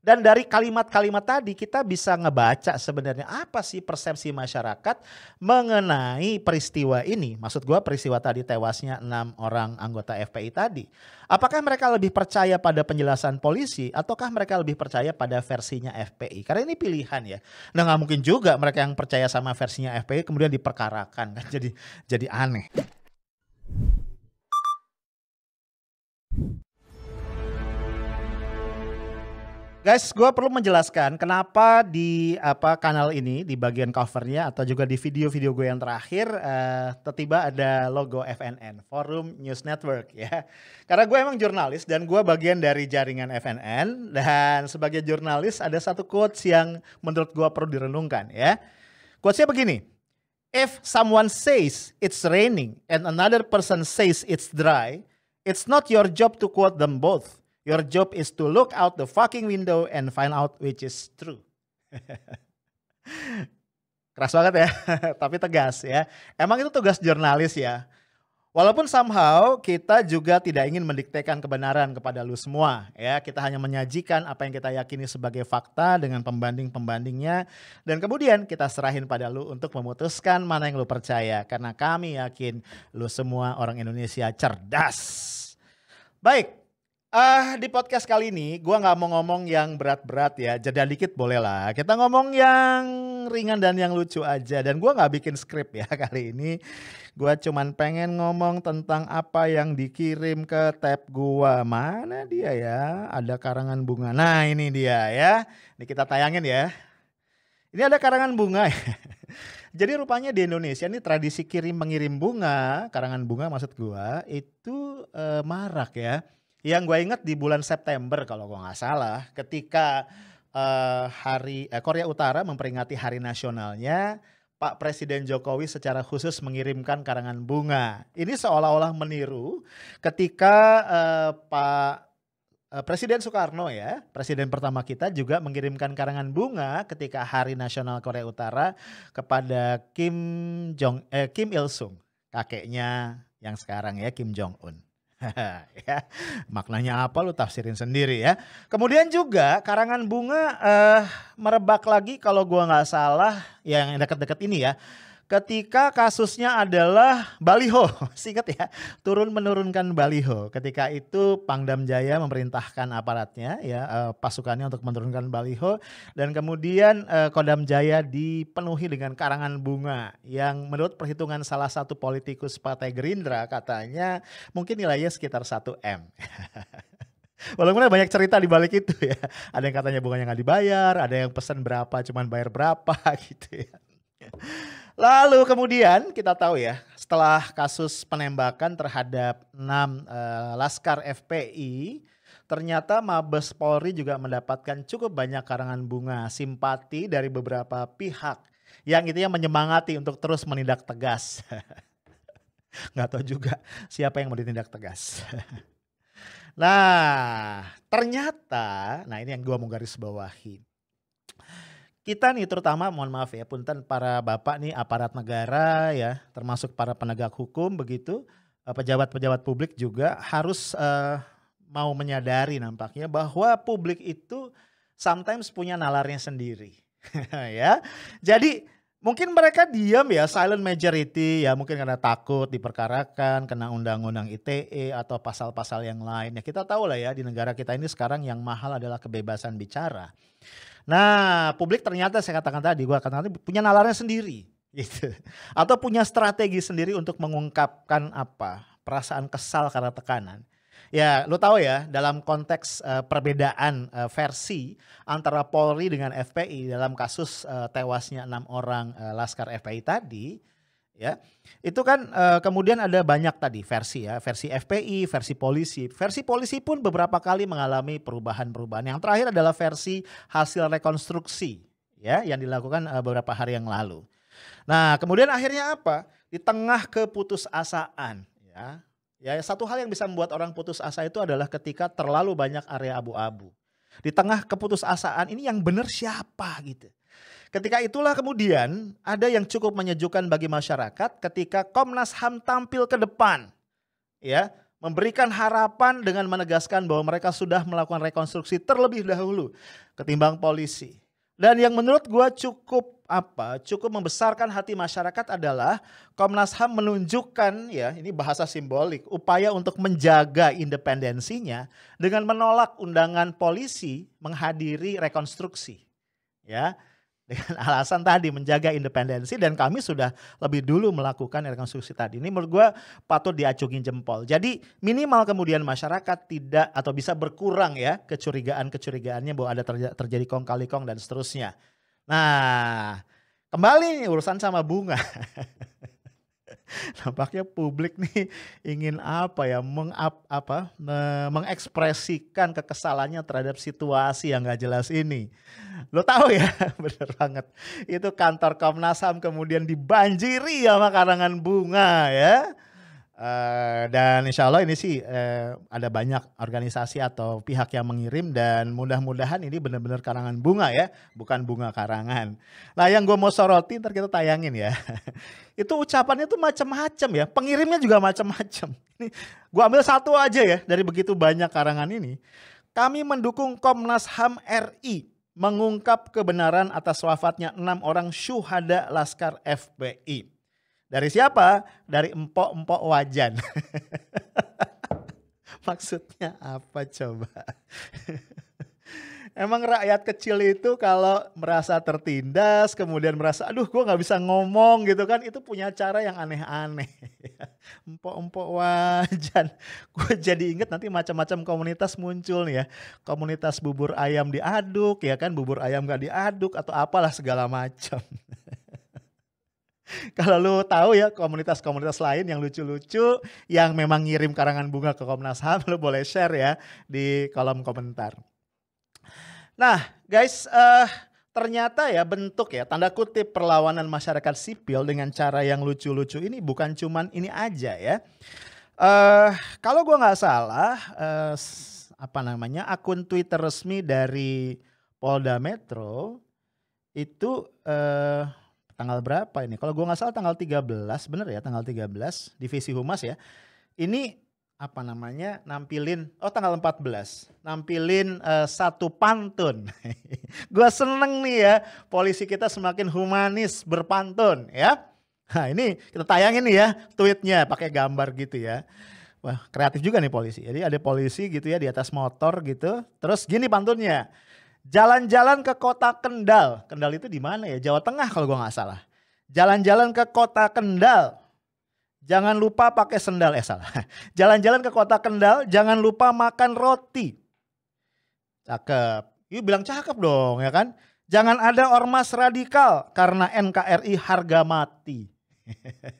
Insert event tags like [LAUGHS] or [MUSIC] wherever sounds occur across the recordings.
Dan dari kalimat-kalimat tadi kita bisa ngebaca sebenarnya apa sih persepsi masyarakat mengenai peristiwa ini. Maksud gue peristiwa tadi tewasnya enam orang anggota FPI tadi. Apakah mereka lebih percaya pada penjelasan polisi ataukah mereka lebih percaya pada versinya FPI? Karena ini pilihan ya. Nah nggak mungkin juga mereka yang percaya sama versinya FPI kemudian diperkarakan kan [LAUGHS] jadi jadi aneh. Guys, gue perlu menjelaskan kenapa di apa kanal ini di bagian covernya atau juga di video-video gue yang terakhir uh, eh, tiba tiba ada logo FNN Forum News Network ya. Karena gue emang jurnalis dan gue bagian dari jaringan FNN dan sebagai jurnalis ada satu quotes yang menurut gue perlu direnungkan ya. Quotesnya begini. If someone says it's raining and another person says it's dry, it's not your job to quote them both Your job is to look out the fucking window and find out which is true. [LAUGHS] Keras banget ya, [LAUGHS] tapi tegas ya. Emang itu tugas jurnalis ya. Walaupun somehow kita juga tidak ingin mendiktekan kebenaran kepada lu semua ya, kita hanya menyajikan apa yang kita yakini sebagai fakta dengan pembanding-pembandingnya dan kemudian kita serahin pada lu untuk memutuskan mana yang lu percaya karena kami yakin lu semua orang Indonesia cerdas. Baik, Ah, uh, di podcast kali ini gua nggak mau ngomong yang berat-berat ya. Jeda dikit boleh lah. Kita ngomong yang ringan dan yang lucu aja dan gua nggak bikin skrip ya [LAUGHS] kali ini. Gua cuman pengen ngomong tentang apa yang dikirim ke tab gua. Mana dia ya? Ada karangan bunga. Nah, ini dia ya. Ini kita tayangin ya. Ini ada karangan bunga. Ya. [LAUGHS] Jadi rupanya di Indonesia ini tradisi kirim mengirim bunga, karangan bunga maksud gua itu eh, marak ya yang gue ingat di bulan September kalau gue nggak salah, ketika uh, hari eh, Korea Utara memperingati Hari Nasionalnya, Pak Presiden Jokowi secara khusus mengirimkan karangan bunga. Ini seolah-olah meniru ketika uh, Pak eh, Presiden Soekarno ya, presiden pertama kita juga mengirimkan karangan bunga ketika Hari Nasional Korea Utara kepada Kim Jong eh, Kim Il Sung, kakeknya yang sekarang ya Kim Jong Un. [LAUGHS] ya, maknanya apa lu tafsirin sendiri ya. Kemudian juga karangan bunga eh, merebak lagi kalau gua nggak salah ya yang dekat-dekat ini ya ketika kasusnya adalah baliho, singkat [LAUGHS] ya, turun menurunkan baliho. Ketika itu Pangdam Jaya memerintahkan aparatnya ya eh, pasukannya untuk menurunkan baliho dan kemudian eh, Kodam Jaya dipenuhi dengan karangan bunga yang menurut perhitungan salah satu politikus Partai Gerindra katanya mungkin nilainya sekitar 1M. [LAUGHS] Walaupun ada banyak cerita di balik itu ya. Ada yang katanya bunganya nggak dibayar, ada yang pesan berapa cuman bayar berapa [LAUGHS] gitu ya. Lalu kemudian kita tahu ya, setelah kasus penembakan terhadap 6 eh, Laskar FPI, ternyata Mabes Polri juga mendapatkan cukup banyak karangan bunga simpati dari beberapa pihak yang gitu yang menyemangati untuk terus menindak tegas. [LAUGHS] Nggak tahu juga siapa yang mau ditindak tegas. [LAUGHS] nah, ternyata, nah ini yang gue mau garis bawahi kita nih terutama mohon maaf ya punten para bapak nih aparat negara ya termasuk para penegak hukum begitu eh, pejabat-pejabat publik juga harus uh, mau menyadari nampaknya bahwa publik itu sometimes punya nalarnya sendiri [LAUGHS] ya jadi mungkin mereka diam ya silent majority ya mungkin karena takut diperkarakan kena undang-undang ITE atau pasal-pasal yang lain ya kita tahu lah ya di negara kita ini sekarang yang mahal adalah kebebasan bicara Nah, publik ternyata saya katakan tadi, gue katakan tadi punya nalarnya sendiri [LAUGHS] gitu. Atau punya strategi sendiri untuk mengungkapkan apa? Perasaan kesal karena tekanan. Ya, lo tahu ya, dalam konteks uh, perbedaan uh, versi antara Polri dengan FPI dalam kasus uh, tewasnya enam orang uh, Laskar FPI tadi, ya. Itu kan e, kemudian ada banyak tadi versi ya, versi FPI, versi polisi. Versi polisi pun beberapa kali mengalami perubahan-perubahan. Yang terakhir adalah versi hasil rekonstruksi ya yang dilakukan e, beberapa hari yang lalu. Nah, kemudian akhirnya apa? Di tengah keputusasaan ya. Ya, satu hal yang bisa membuat orang putus asa itu adalah ketika terlalu banyak area abu-abu. Di tengah keputusasaan ini yang benar siapa gitu. Ketika itulah kemudian ada yang cukup menyejukkan bagi masyarakat ketika Komnas HAM tampil ke depan. Ya, memberikan harapan dengan menegaskan bahwa mereka sudah melakukan rekonstruksi terlebih dahulu ketimbang polisi. Dan yang menurut gue cukup apa? Cukup membesarkan hati masyarakat adalah Komnas Ham menunjukkan ya ini bahasa simbolik upaya untuk menjaga independensinya dengan menolak undangan polisi menghadiri rekonstruksi. Ya, dengan [LAUGHS] alasan tadi menjaga independensi dan kami sudah lebih dulu melakukan rekonstruksi tadi. Ini menurut gue patut diacungin jempol. Jadi minimal kemudian masyarakat tidak atau bisa berkurang ya kecurigaan-kecurigaannya bahwa ada terjadi, terjadi kong kali kong dan seterusnya. Nah kembali nih urusan sama bunga. [LAUGHS] [LAUGHS] nampaknya publik nih ingin apa ya mengap apa me, mengekspresikan kekesalannya terhadap situasi yang gak jelas ini. Lo tahu ya, [LAUGHS] bener banget. Itu kantor Komnas HAM kemudian dibanjiri sama karangan bunga ya Eh, dan insya Allah ini sih uh, ada banyak organisasi atau pihak yang mengirim dan mudah-mudahan ini benar-benar karangan bunga ya, bukan bunga karangan. Nah yang gue mau soroti ntar kita tayangin ya. [LAUGHS] itu ucapannya tuh macam-macam ya, pengirimnya juga macam-macam. [LAUGHS] gue ambil satu aja ya dari begitu banyak karangan ini. Kami mendukung Komnas HAM RI mengungkap kebenaran atas wafatnya enam orang syuhada Laskar FPI. Dari siapa? Dari empok-empok wajan. [LAUGHS] Maksudnya apa coba? [LAUGHS] Emang rakyat kecil itu kalau merasa tertindas, kemudian merasa, aduh gue gak bisa ngomong gitu kan, itu punya cara yang aneh-aneh. [LAUGHS] Empok-empok wajan. Gue jadi inget nanti macam-macam komunitas muncul nih ya. Komunitas bubur ayam diaduk ya kan, bubur ayam gak diaduk atau apalah segala macam. [LAUGHS] kalau lu tahu ya komunitas-komunitas lain yang lucu-lucu yang memang ngirim karangan bunga ke Komnas HAM [LAUGHS] lu boleh share ya di kolom komentar. Nah, guys, uh, ternyata ya bentuk ya tanda kutip perlawanan masyarakat sipil dengan cara yang lucu-lucu ini bukan cuman ini aja ya. Uh, kalau gua nggak salah, uh, apa namanya akun Twitter resmi dari Polda Metro itu uh, tanggal berapa ini? Kalau gue nggak salah tanggal 13, bener ya tanggal 13 divisi humas ya. Ini apa namanya nampilin oh tanggal 14 nampilin uh, satu pantun [LAUGHS] gue seneng nih ya polisi kita semakin humanis berpantun ya nah ini kita tayangin nih ya tweetnya pakai gambar gitu ya wah kreatif juga nih polisi jadi ada polisi gitu ya di atas motor gitu terus gini pantunnya Jalan-jalan ke kota Kendal. Kendal itu di mana ya? Jawa Tengah kalau gue nggak salah. Jalan-jalan ke kota Kendal. Jangan lupa pakai sendal eh salah. [LAUGHS] Jalan-jalan ke kota Kendal, jangan lupa makan roti. Cakep. Yuk bilang cakep dong ya kan. Jangan ada ormas radikal karena NKRI harga mati. [LAUGHS]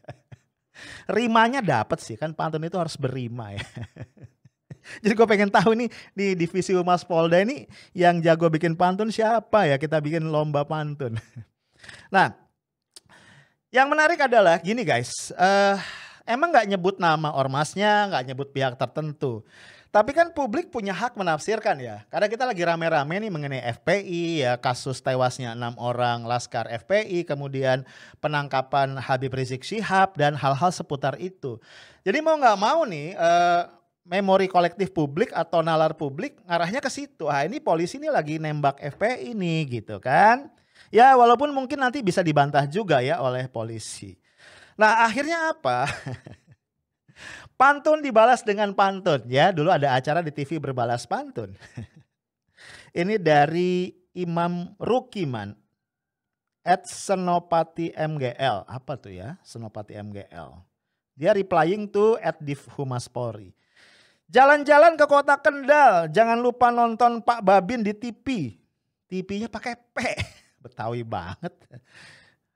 Rimanya dapat sih kan pantun itu harus berima ya. [LAUGHS] [LAUGHS] Jadi gue pengen tahu nih di divisi Humas Polda ini yang jago bikin pantun siapa ya? Kita bikin lomba pantun. [LAUGHS] Nah, yang menarik adalah gini guys, uh, emang nggak nyebut nama ormasnya, nggak nyebut pihak tertentu. Tapi kan publik punya hak menafsirkan ya. Karena kita lagi rame-rame nih mengenai FPI ya, kasus tewasnya enam orang Laskar FPI, kemudian penangkapan Habib Rizik Syihab dan hal-hal seputar itu. Jadi mau nggak mau nih, eh, memori kolektif publik atau nalar publik arahnya ke situ. Ah ini polisi ini lagi nembak FP ini gitu kan. Ya walaupun mungkin nanti bisa dibantah juga ya oleh polisi. Nah akhirnya apa? [LAUGHS] pantun dibalas dengan pantun ya. Dulu ada acara di TV berbalas pantun. [LAUGHS] ini dari Imam Rukiman at Senopati MGL. Apa tuh ya Senopati MGL? Dia replying to at Div Humas Polri. Jalan-jalan ke kota Kendal, jangan lupa nonton Pak Babin di TV. TV-nya pakai P. [LAUGHS] Betawi banget.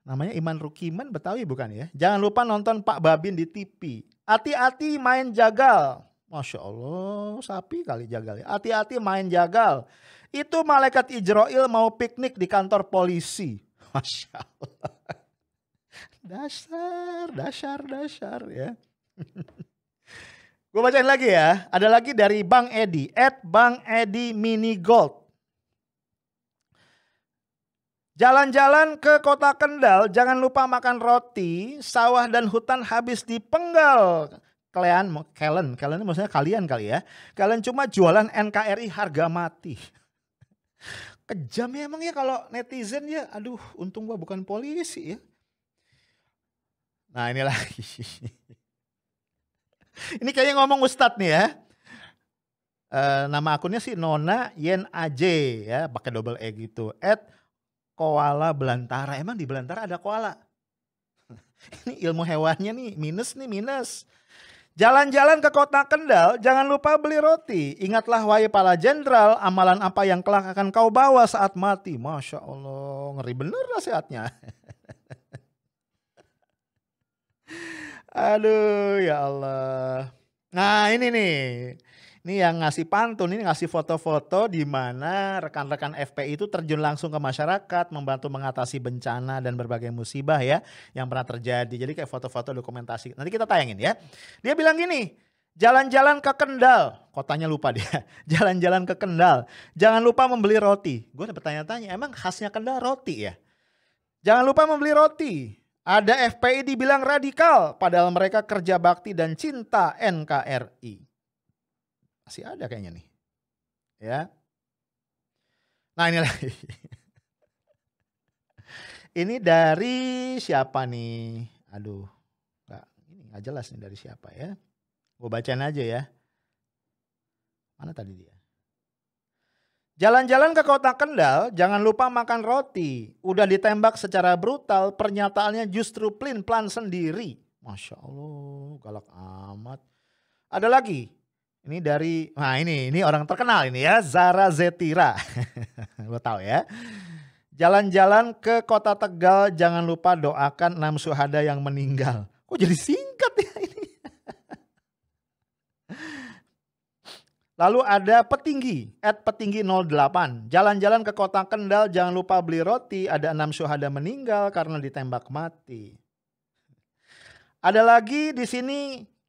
Namanya Iman Rukiman Betawi bukan ya? Jangan lupa nonton Pak Babin di TV. Hati-hati main jagal. Masya Allah, sapi kali jagal. ya, Hati-hati main jagal. Itu malaikat Ijroil mau piknik di kantor polisi. [LAUGHS] Masya Allah. Dasar, dasar, dasar ya. [LAUGHS] Gue bacain lagi ya. Ada lagi dari Bang Edi. At Bang Edi Mini Gold. Jalan-jalan ke kota Kendal, jangan lupa makan roti, sawah dan hutan habis dipenggal. Kalian, kalian, kalian maksudnya kalian kali ya. Kalian cuma jualan NKRI harga mati. [LAUGHS] Kejam ya emang ya kalau netizen ya. Aduh, untung gua bukan polisi ya. Nah inilah [LAUGHS] [LAUGHS] Ini kayaknya ngomong Ustadz nih ya. Uh, nama akunnya sih Nona Yen AJ ya, pakai double E gitu. At koala belantara. Emang di belantara ada koala? [LAUGHS] Ini ilmu hewannya nih, minus nih minus. Jalan-jalan ke kota Kendal, jangan lupa beli roti. Ingatlah wahai para jenderal, amalan apa yang kelak akan kau bawa saat mati. Masya Allah, ngeri bener nasihatnya. [LAUGHS] Aduh, ya Allah. Nah, ini nih. Ini yang ngasih pantun, ini ngasih foto-foto di mana rekan-rekan FPI itu terjun langsung ke masyarakat, membantu mengatasi bencana dan berbagai musibah ya yang pernah terjadi. Jadi kayak foto-foto dokumentasi. Nanti kita tayangin ya. Dia bilang gini, Jalan-jalan ke Kendal, kotanya lupa dia. [LAUGHS] Jalan-jalan ke Kendal, jangan lupa membeli roti. Gue udah bertanya-tanya, emang khasnya Kendal roti ya? Jangan lupa membeli roti. Ada FPI dibilang radikal, padahal mereka kerja bakti dan cinta NKRI. Masih ada kayaknya nih. Ya. Nah ini lagi. [LAUGHS] ini dari siapa nih? Aduh, Enggak, ini nggak jelas nih dari siapa ya. Gue bacain aja ya. Mana tadi dia? Jalan-jalan ke kota Kendal, jangan lupa makan roti. Udah ditembak secara brutal, pernyataannya justru plin plan sendiri. Masya Allah, galak amat. Ada lagi, ini dari, nah ini, ini orang terkenal ini ya, Zara Zetira. [LAUGHS] Lo tau ya. Jalan-jalan ke kota Tegal, jangan lupa doakan enam suhada yang meninggal. Kok jadi sih? Lalu ada petinggi, at petinggi 08. Jalan-jalan ke kota Kendal, jangan lupa beli roti. Ada enam syuhada meninggal karena ditembak mati. Ada lagi di sini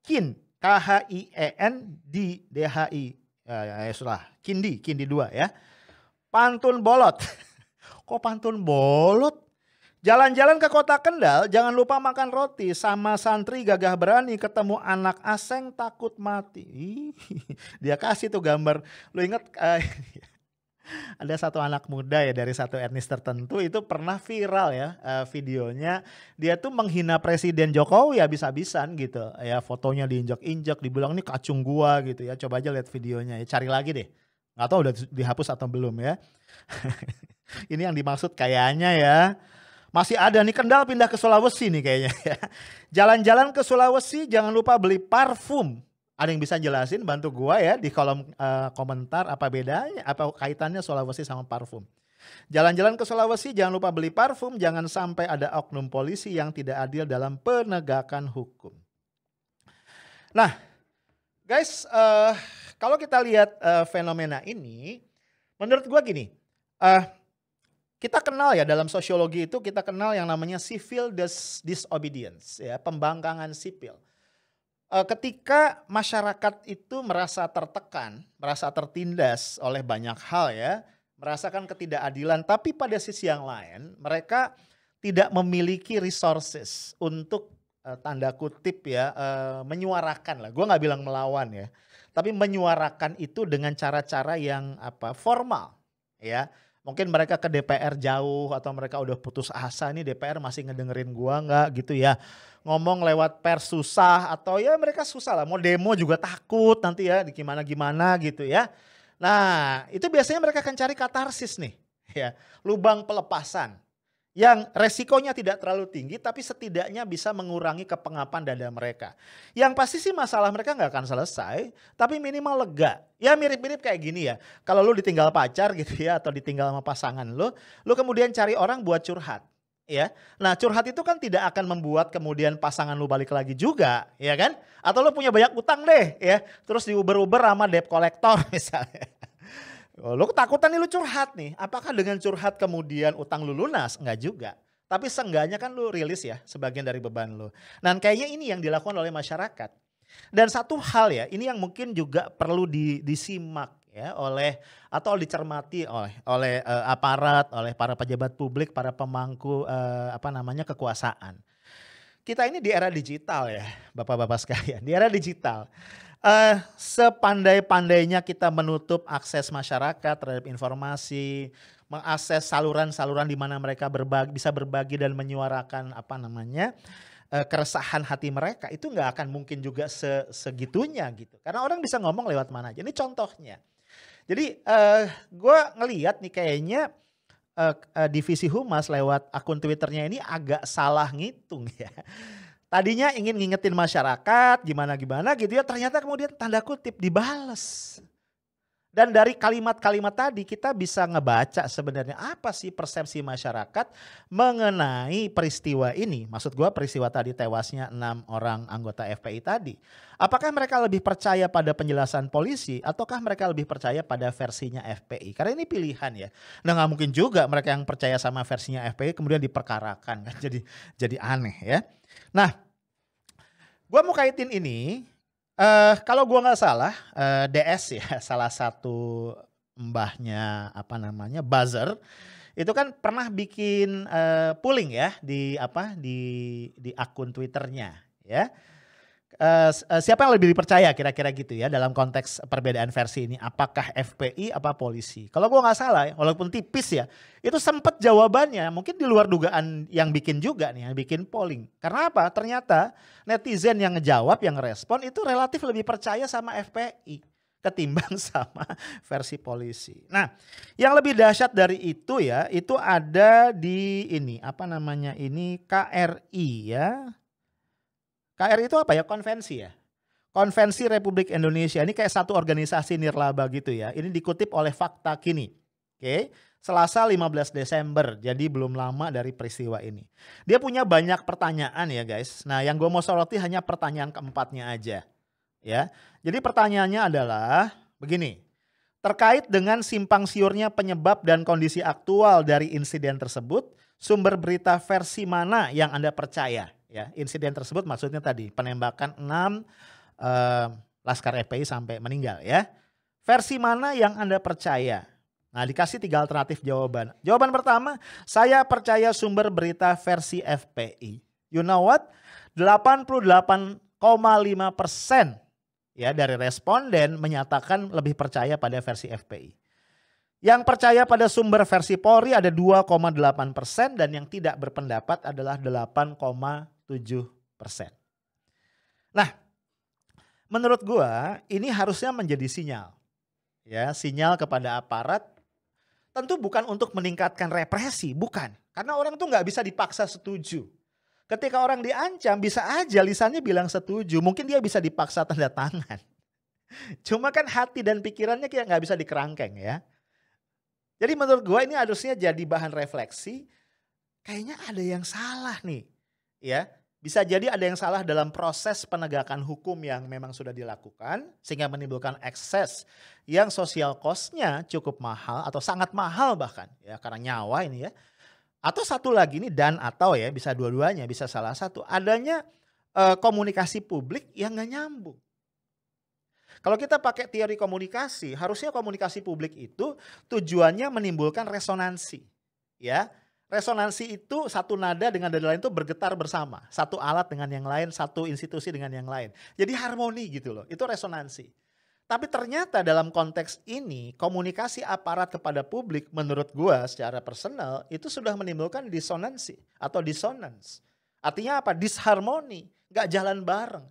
Kin, K-H-I-E-N, D, D-H-I. Ya, ya, ya sudah, Kindi, Kindi 2 ya. Pantun bolot. [LAUGHS] Kok pantun bolot? Jalan-jalan ke kota Kendal, jangan lupa makan roti sama santri gagah berani ketemu anak aseng takut mati. [LAUGHS] Dia kasih tuh gambar. Lu inget uh, eh, [LAUGHS] ada satu anak muda ya dari satu etnis tertentu itu pernah viral ya uh, videonya. Dia tuh menghina Presiden Jokowi habis-habisan gitu. Ya fotonya diinjak-injak, dibilang ini kacung gua gitu ya. Coba aja lihat videonya ya, cari lagi deh. Gak tau udah dihapus atau belum ya. [LAUGHS] ini yang dimaksud kayaknya ya. Masih ada nih Kendal pindah ke Sulawesi nih kayaknya. [LAUGHS] Jalan-jalan ke Sulawesi jangan lupa beli parfum. Ada yang bisa jelasin bantu gua ya di kolom uh, komentar apa bedanya apa kaitannya Sulawesi sama parfum. Jalan-jalan ke Sulawesi jangan lupa beli parfum, jangan sampai ada oknum polisi yang tidak adil dalam penegakan hukum. Nah, guys, uh, kalau kita lihat uh, fenomena ini, menurut gua gini, uh, kita kenal ya dalam sosiologi itu kita kenal yang namanya civil dis disobedience ya pembangkangan sipil eh, ketika masyarakat itu merasa tertekan, merasa tertindas oleh banyak hal ya, merasakan ketidakadilan, tapi pada sisi yang lain mereka tidak memiliki resources untuk eh, tanda kutip ya eh, menyuarakan lah. Gue nggak bilang melawan ya, tapi menyuarakan itu dengan cara-cara yang apa formal ya mungkin mereka ke DPR jauh atau mereka udah putus asa nih DPR masih ngedengerin gua nggak gitu ya ngomong lewat pers susah atau ya mereka susah lah mau demo juga takut nanti ya gimana gimana gitu ya nah itu biasanya mereka akan cari katarsis nih ya lubang pelepasan yang resikonya tidak terlalu tinggi tapi setidaknya bisa mengurangi kepengapan dada mereka. Yang pasti sih masalah mereka nggak akan selesai tapi minimal lega. Ya mirip-mirip kayak gini ya. Kalau lu ditinggal pacar gitu ya atau ditinggal sama pasangan lu, lu kemudian cari orang buat curhat ya. Nah, curhat itu kan tidak akan membuat kemudian pasangan lu balik lagi juga, ya kan? Atau lu punya banyak utang deh, ya. Terus diuber-uber sama debt collector [LAUGHS] misalnya. Oh, lo ketakutan nih lu curhat nih. Apakah dengan curhat kemudian utang lu lunas? Enggak juga. Tapi seenggaknya kan lo rilis ya sebagian dari beban lo Nah kayaknya ini yang dilakukan oleh masyarakat. Dan satu hal ya, ini yang mungkin juga perlu di, disimak ya oleh atau dicermati oleh oleh uh, aparat, oleh para pejabat publik, para pemangku uh, apa namanya kekuasaan. Kita ini di era digital ya, Bapak-bapak sekalian, di era digital uh, sepandai-pandainya kita menutup akses masyarakat terhadap informasi, mengakses saluran-saluran di mana mereka berbagi, bisa berbagi dan menyuarakan apa namanya uh, keresahan hati mereka itu nggak akan mungkin juga se segitunya gitu. Karena orang bisa ngomong lewat mana aja. Ini contohnya. Jadi uh, eh, gue ngeliat nih kayaknya uh, uh, divisi humas lewat akun twitternya ini agak salah ngitung ya tadinya ingin ngingetin masyarakat gimana-gimana gitu ya, ternyata kemudian tanda kutip dibales. Dan dari kalimat-kalimat tadi kita bisa ngebaca sebenarnya apa sih persepsi masyarakat mengenai peristiwa ini. Maksud gue peristiwa tadi tewasnya enam orang anggota FPI tadi. Apakah mereka lebih percaya pada penjelasan polisi ataukah mereka lebih percaya pada versinya FPI? Karena ini pilihan ya. Nah nggak mungkin juga mereka yang percaya sama versinya FPI kemudian diperkarakan kan [LAUGHS] jadi jadi aneh ya. Nah, gue mau kaitin ini, uh, kalau gue nggak salah, uh, eh, DS ya [LAUGHS] salah satu mbahnya apa namanya buzzer itu kan pernah bikin uh, eh, polling ya di apa di di akun twitternya ya Uh, siapa yang lebih dipercaya kira-kira gitu ya dalam konteks perbedaan versi ini apakah FPI apa polisi kalau gue nggak salah ya, walaupun tipis ya itu sempat jawabannya mungkin di luar dugaan yang bikin juga nih yang bikin polling karena apa ternyata netizen yang ngejawab yang respon itu relatif lebih percaya sama FPI ketimbang [LAUGHS] sama versi polisi nah yang lebih dahsyat dari itu ya itu ada di ini apa namanya ini KRI ya KRI itu apa ya? Konvensi ya. Konvensi Republik Indonesia ini kayak satu organisasi nirlaba gitu ya. Ini dikutip oleh Fakta Kini. Oke, Selasa 15 Desember, jadi belum lama dari peristiwa ini. Dia punya banyak pertanyaan ya guys. Nah yang gue mau soroti hanya pertanyaan keempatnya aja. ya. Jadi pertanyaannya adalah begini. Terkait dengan simpang siurnya penyebab dan kondisi aktual dari insiden tersebut, sumber berita versi mana yang Anda percaya? ya insiden tersebut maksudnya tadi penembakan 6 eh, Laskar FPI sampai meninggal ya. Versi mana yang Anda percaya? Nah dikasih tiga alternatif jawaban. Jawaban pertama, saya percaya sumber berita versi FPI. You know what? 88,5 persen ya dari responden menyatakan lebih percaya pada versi FPI. Yang percaya pada sumber versi Polri ada 2,8 persen dan yang tidak berpendapat adalah 8,2 Nah, menurut gua ini harusnya menjadi sinyal. Ya, sinyal kepada aparat tentu bukan untuk meningkatkan represi, bukan. Karena orang tuh nggak bisa dipaksa setuju. Ketika orang diancam bisa aja lisannya bilang setuju, mungkin dia bisa dipaksa tanda tangan. [LAUGHS] Cuma kan hati dan pikirannya kayak nggak bisa dikerangkeng ya. Jadi menurut gue ini harusnya jadi bahan refleksi. Kayaknya ada yang salah nih ya bisa jadi ada yang salah dalam proses penegakan hukum yang memang sudah dilakukan sehingga menimbulkan ekses yang sosial cost-nya cukup mahal atau sangat mahal bahkan ya karena nyawa ini ya atau satu lagi ini dan atau ya bisa dua-duanya bisa salah satu adanya e, komunikasi publik yang nggak nyambung kalau kita pakai teori komunikasi harusnya komunikasi publik itu tujuannya menimbulkan resonansi ya Resonansi itu satu nada dengan nada lain itu bergetar bersama. Satu alat dengan yang lain, satu institusi dengan yang lain. Jadi harmoni gitu loh, itu resonansi. Tapi ternyata dalam konteks ini komunikasi aparat kepada publik menurut gua secara personal itu sudah menimbulkan disonansi atau dissonance. Artinya apa? Disharmoni, gak jalan bareng.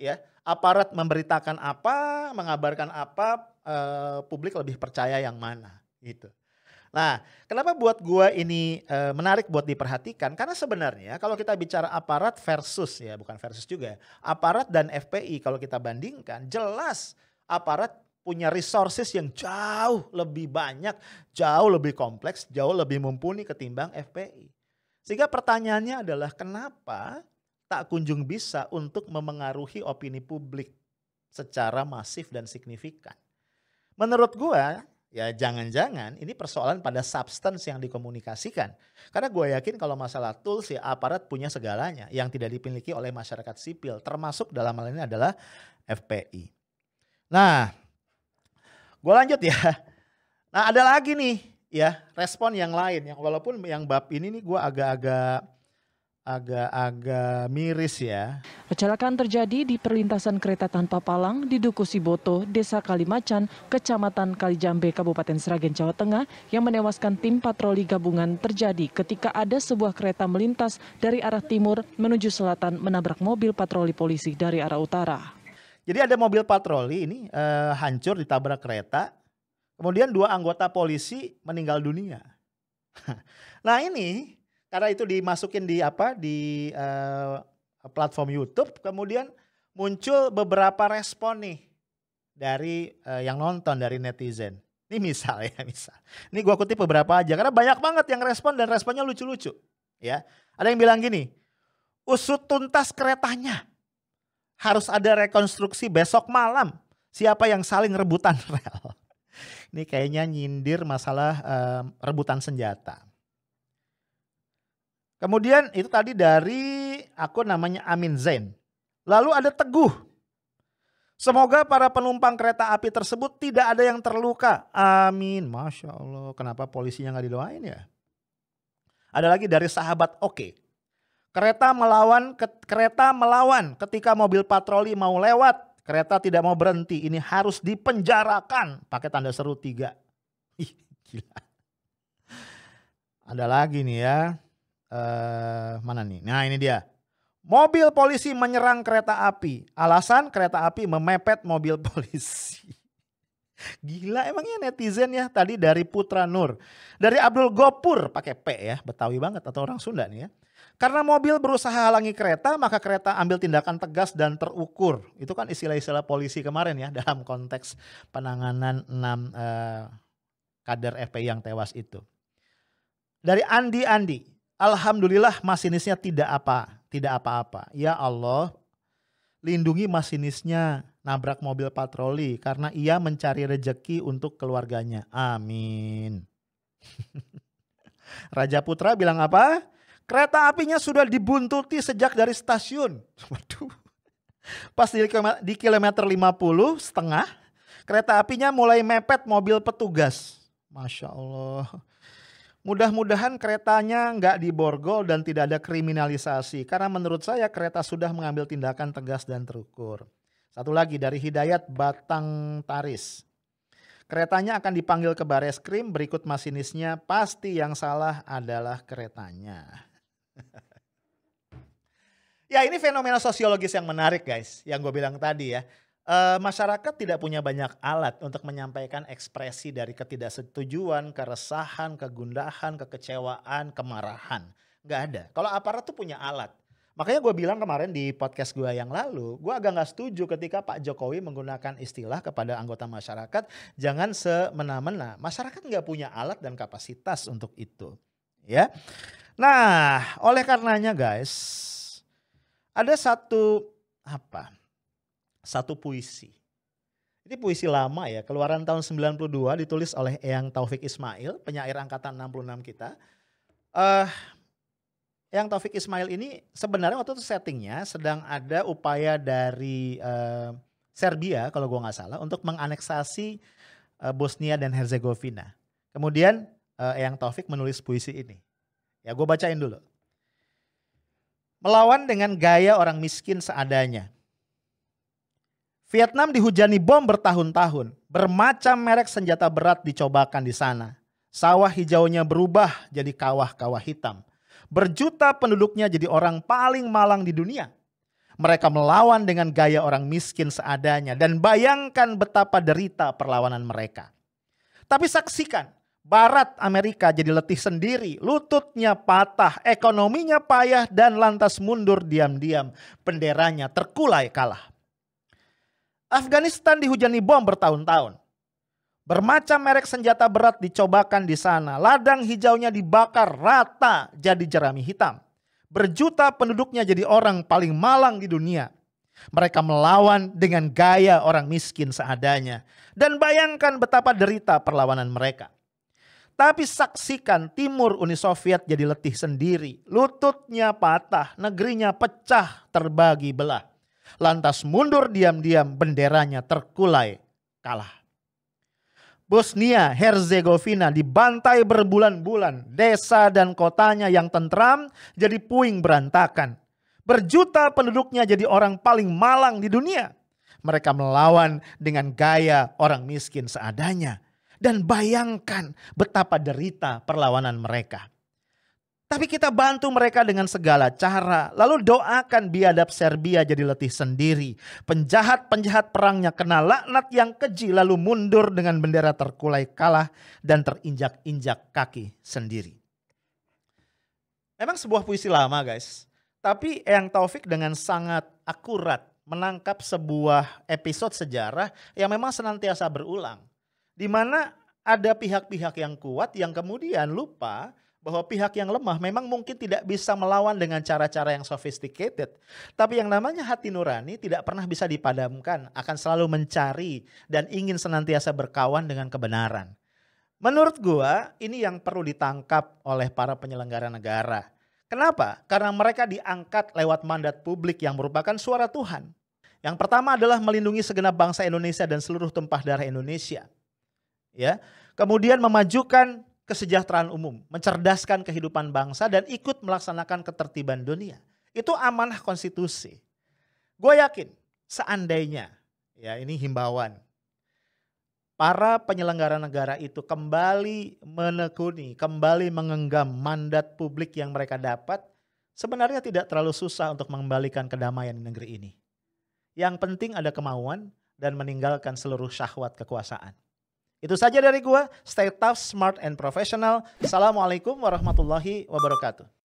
Ya, aparat memberitakan apa, mengabarkan apa, eh, publik lebih percaya yang mana gitu. Nah, kenapa buat gua ini e, menarik buat diperhatikan? Karena sebenarnya kalau kita bicara aparat versus ya, bukan versus juga, ya, aparat dan FPI kalau kita bandingkan, jelas aparat punya resources yang jauh lebih banyak, jauh lebih kompleks, jauh lebih mumpuni ketimbang FPI. Sehingga pertanyaannya adalah kenapa tak kunjung bisa untuk memengaruhi opini publik secara masif dan signifikan. Menurut gua Ya jangan-jangan ini persoalan pada substance yang dikomunikasikan. Karena gue yakin kalau masalah tools ya aparat punya segalanya yang tidak dimiliki oleh masyarakat sipil. Termasuk dalam hal ini adalah FPI. Nah gue lanjut ya. Nah ada lagi nih ya respon yang lain. yang Walaupun yang bab ini nih gue agak-agak agak-agak miris ya. Kecelakaan terjadi di perlintasan kereta tanpa palang di Duku Siboto, Desa Kalimacan, Kecamatan Kalijambe, Kabupaten Sragen, Jawa Tengah yang menewaskan tim patroli gabungan terjadi ketika ada sebuah kereta melintas dari arah timur menuju selatan menabrak mobil patroli polisi dari arah utara. Jadi ada mobil patroli ini eh, hancur ditabrak kereta, kemudian dua anggota polisi meninggal dunia. [LAUGHS] nah ini karena itu dimasukin di apa di uh, platform YouTube kemudian muncul beberapa respon nih dari uh, yang nonton dari netizen ini misal ya [LAUGHS] misal ini gua kutip beberapa aja karena banyak banget yang respon dan responnya lucu-lucu ya ada yang bilang gini usut tuntas keretanya harus ada rekonstruksi besok malam siapa yang saling rebutan [LAUGHS] rel ini kayaknya nyindir masalah uh, rebutan senjata Kemudian itu tadi dari aku namanya Amin Zain. Lalu ada Teguh. Semoga para penumpang kereta api tersebut tidak ada yang terluka. Amin. Masya Allah. Kenapa polisinya nggak didoain ya? Ada lagi dari sahabat Oke. Kereta melawan kereta melawan ketika mobil patroli mau lewat. Kereta tidak mau berhenti. Ini harus dipenjarakan. Pakai tanda seru tiga. Ih, gila. Ada lagi nih ya uh, mana nih? Nah ini dia. Mobil polisi menyerang kereta api. Alasan kereta api memepet mobil [LAUGHS] polisi. Gila emangnya netizen ya tadi dari Putra Nur. Dari Abdul Gopur pakai P ya, Betawi banget atau orang Sunda nih ya. Karena mobil berusaha halangi kereta, maka kereta ambil tindakan tegas dan terukur. Itu kan istilah-istilah polisi kemarin ya [LAUGHS] dalam konteks penanganan 6 eh, kader FPI yang tewas itu. Dari Andi Andi, Alhamdulillah masinisnya tidak apa, tidak apa-apa. Ya Allah, lindungi masinisnya nabrak mobil patroli karena ia mencari rejeki untuk keluarganya. Amin. [LAUGHS] Raja Putra bilang apa? Kereta apinya sudah dibuntuti sejak dari stasiun. [LAUGHS] Waduh. Pas di, di kilometer 50 setengah, kereta apinya mulai mepet mobil petugas. Masya Allah. Mudah-mudahan keretanya nggak diborgol dan tidak ada kriminalisasi. Karena menurut saya kereta sudah mengambil tindakan tegas dan terukur. Satu lagi dari Hidayat Batang Taris. Keretanya akan dipanggil ke bares krim, berikut masinisnya pasti yang salah adalah keretanya. [LAUGHS] ya ini fenomena sosiologis yang menarik guys, yang gue bilang tadi ya uh, masyarakat tidak punya banyak alat untuk menyampaikan ekspresi dari ketidaksetujuan, keresahan, kegundahan, kekecewaan, kemarahan. Gak ada. Kalau aparat tuh punya alat. Makanya gue bilang kemarin di podcast gue yang lalu, gue agak nggak setuju ketika Pak Jokowi menggunakan istilah kepada anggota masyarakat, jangan semena-mena. Masyarakat nggak punya alat dan kapasitas untuk itu. ya. Nah, oleh karenanya guys, ada satu apa satu puisi. Ini puisi lama ya, keluaran tahun 92 ditulis oleh Eyang Taufik Ismail, penyair angkatan 66 kita. Uh, Eyang Taufik Ismail ini sebenarnya waktu itu settingnya sedang ada upaya dari uh, Serbia kalau gue nggak salah untuk menganeksasi uh, Bosnia dan Herzegovina. Kemudian uh, Eyang Taufik menulis puisi ini. Ya gue bacain dulu. Melawan dengan gaya orang miskin seadanya – Vietnam dihujani bom bertahun-tahun. Bermacam merek senjata berat dicobakan di sana. Sawah hijaunya berubah jadi kawah-kawah hitam. Berjuta penduduknya jadi orang paling malang di dunia. Mereka melawan dengan gaya orang miskin seadanya dan bayangkan betapa derita perlawanan mereka. Tapi saksikan, Barat Amerika jadi letih sendiri, lututnya patah, ekonominya payah dan lantas mundur diam-diam. Penderanya terkulai kalah. Afghanistan dihujani bom bertahun-tahun. Bermacam merek senjata berat dicobakan di sana. Ladang hijaunya dibakar rata jadi jerami hitam. Berjuta penduduknya jadi orang paling malang di dunia. Mereka melawan dengan gaya orang miskin seadanya. Dan bayangkan betapa derita perlawanan mereka. Tapi saksikan timur Uni Soviet jadi letih sendiri. Lututnya patah, negerinya pecah, terbagi belah lantas mundur diam-diam benderanya terkulai kalah. Bosnia Herzegovina dibantai berbulan-bulan, desa dan kotanya yang tentram jadi puing berantakan. Berjuta penduduknya jadi orang paling malang di dunia. Mereka melawan dengan gaya orang miskin seadanya. Dan bayangkan betapa derita perlawanan mereka. Tapi kita bantu mereka dengan segala cara. Lalu doakan biadab Serbia jadi letih sendiri. Penjahat-penjahat perangnya kena laknat yang keji lalu mundur dengan bendera terkulai kalah dan terinjak-injak kaki sendiri. Emang sebuah puisi lama guys. Tapi Yang Taufik dengan sangat akurat menangkap sebuah episode sejarah yang memang senantiasa berulang. Dimana ada pihak-pihak yang kuat yang kemudian lupa bahwa pihak yang lemah memang mungkin tidak bisa melawan dengan cara-cara yang sophisticated, tapi yang namanya hati nurani tidak pernah bisa dipadamkan, akan selalu mencari dan ingin senantiasa berkawan dengan kebenaran. Menurut gua, ini yang perlu ditangkap oleh para penyelenggara negara. Kenapa? Karena mereka diangkat lewat mandat publik yang merupakan suara Tuhan. Yang pertama adalah melindungi segenap bangsa Indonesia dan seluruh tumpah darah Indonesia. Ya. Kemudian memajukan kesejahteraan umum, mencerdaskan kehidupan bangsa dan ikut melaksanakan ketertiban dunia. Itu amanah konstitusi. Gue yakin seandainya ya ini himbauan para penyelenggara negara itu kembali menekuni, kembali mengenggam mandat publik yang mereka dapat, sebenarnya tidak terlalu susah untuk mengembalikan kedamaian di negeri ini. Yang penting ada kemauan dan meninggalkan seluruh syahwat kekuasaan. Itu saja dari gua. Stay tough, smart, and professional. Assalamualaikum warahmatullahi wabarakatuh.